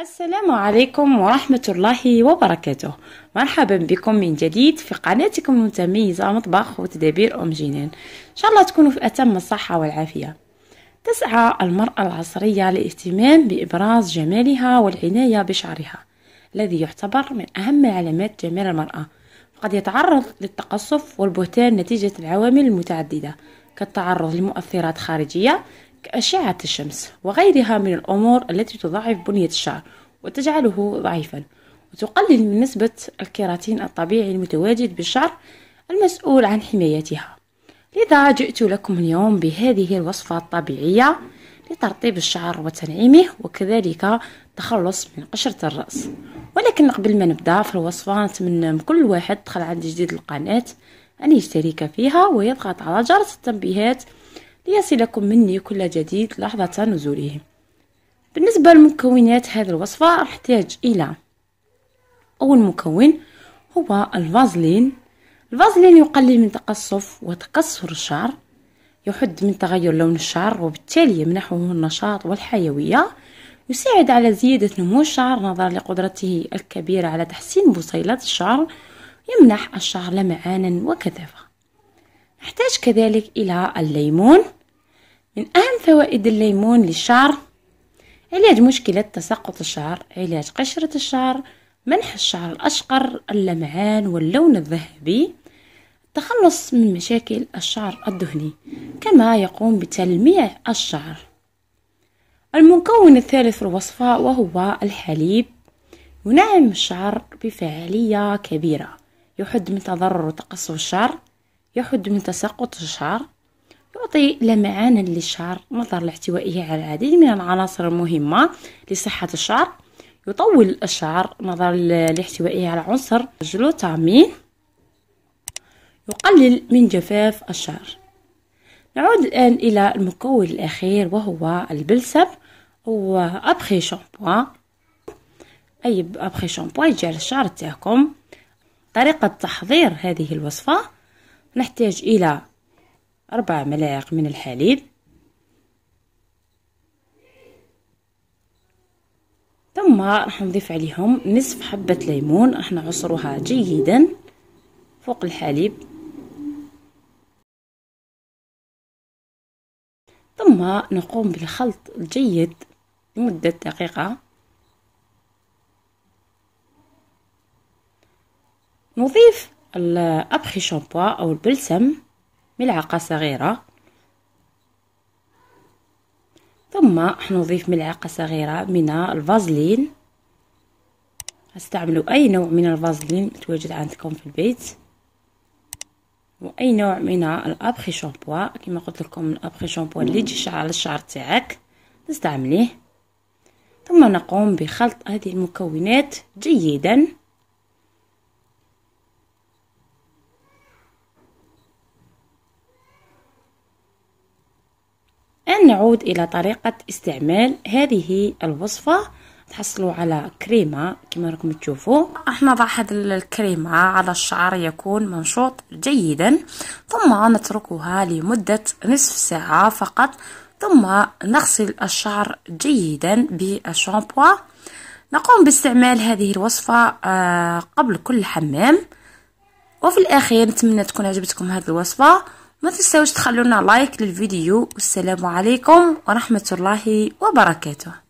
السلام عليكم ورحمة الله وبركاته مرحبا بكم من جديد في قناتكم المتميزة مطبخ وتدابير أم جنان إن شاء الله تكونوا في أتم الصحة والعافية تسعى المرأة العصرية للاهتمام بإبراز جمالها والعناية بشعرها الذي يعتبر من أهم علامات جمال المرأة فقد يتعرض للتقصف والبهتان نتيجة العوامل المتعددة كالتعرض لمؤثرات خارجية كأشعة الشمس وغيرها من الأمور التي تضعف بنية الشعر وتجعله ضعيفا وتقلل من نسبة الكيراتين الطبيعي المتواجد بالشعر المسؤول عن حمايتها لذا جئت لكم اليوم بهذه الوصفة الطبيعية لترطيب الشعر وتنعيمه وكذلك تخلص من قشرة الرأس ولكن قبل ما نبدأ في الوصفة نتمنى من كل واحد دخل عندي جديد القناة أن يشترك فيها ويضغط على جرس التنبيهات ليصلكم مني كل جديد لحظة نزوله بالنسبة لمكونات هذه الوصفة نحتاج إلى أول مكون هو الفازلين الفازلين يقلل من تقصف وتقصر الشعر يحد من تغير لون الشعر وبالتالي يمنحه النشاط والحيوية يساعد على زيادة نمو الشعر نظرا لقدرته الكبيرة على تحسين بصيلات الشعر يمنح الشعر لمعانا وكثافة نحتاج كذلك إلى الليمون من أهم فوائد الليمون للشعر علاج مشكلة تساقط الشعر علاج قشرة الشعر منح الشعر الأشقر اللمعان واللون الذهبي التخلص من مشاكل الشعر الدهني كما يقوم بتلميع الشعر المكون الثالث في الوصفة وهو الحليب ينعم الشعر بفعالية كبيرة يحد من تضرر وتقصف الشعر يحد من تساقط الشعر يعطي لمعانا للشعر مظهر لاحتوائه على العديد من العناصر المهمة لصحة الشعر يطول الشعر نظرا لاحتوائه على عنصر الجلوتامين يقلل من جفاف الشعر نعود الآن إلى المكون الأخير وهو البلسم أو أبخي شامبوا أي أبخي شامبوا يجعل الشعر تاعكم طريقة تحضير هذه الوصفة نحتاج إلى أربع ملاعق من الحليب ثم راح نضيف عليهم نصف حبة ليمون راح نعصرها جيدا فوق الحليب ثم نقوم بالخلط الجيد لمدة دقيقة نضيف الأبخي شامبوا أو البلسم ملعقة صغيرة ثم نضيف ملعقة صغيرة من الفازلين استعملوا أي نوع من الفازلين متواجد عندكم في البيت واي نوع من الابخي شامبوا كما قلت لكم الابخي شامبوا اللي يجي على الشعر تاعك تستعمليه ثم نقوم بخلط هذه المكونات جيدا نعود الى طريقه استعمال هذه الوصفه تحصلوا على كريمه كما راكم تشوفوا راح نضع هذه الكريمه على الشعر يكون منشوط جيدا ثم نتركها لمده نصف ساعه فقط ثم نغسل الشعر جيدا بالشامبو نقوم باستعمال هذه الوصفه آه، قبل كل حمام وفي الاخير نتمنى تكون عجبتكم هذه الوصفه ما تنساوش تخلونا لايك للفيديو والسلام عليكم ورحمة الله وبركاته